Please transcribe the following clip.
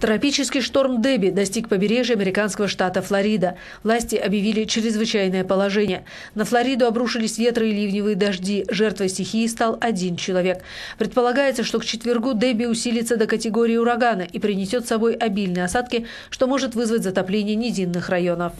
Тропический шторм Деби достиг побережья американского штата Флорида. Власти объявили чрезвычайное положение. На Флориду обрушились ветры и ливневые дожди. Жертвой стихии стал один человек. Предполагается, что к четвергу Деби усилится до категории урагана и принесет с собой обильные осадки, что может вызвать затопление низинных районов.